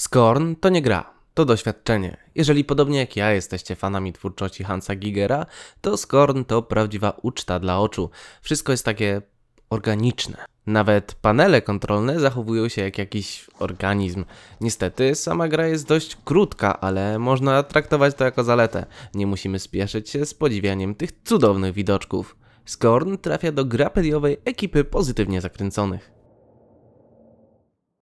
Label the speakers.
Speaker 1: Scorn to nie gra, to doświadczenie. Jeżeli podobnie jak ja jesteście fanami twórczości Hansa Gigera, to Scorn to prawdziwa uczta dla oczu. Wszystko jest takie organiczne. Nawet panele kontrolne zachowują się jak jakiś organizm. Niestety, sama gra jest dość krótka, ale można traktować to jako zaletę. Nie musimy spieszyć się z podziwianiem tych cudownych widoczków. Scorn trafia do grapediowej ekipy pozytywnie zakręconych.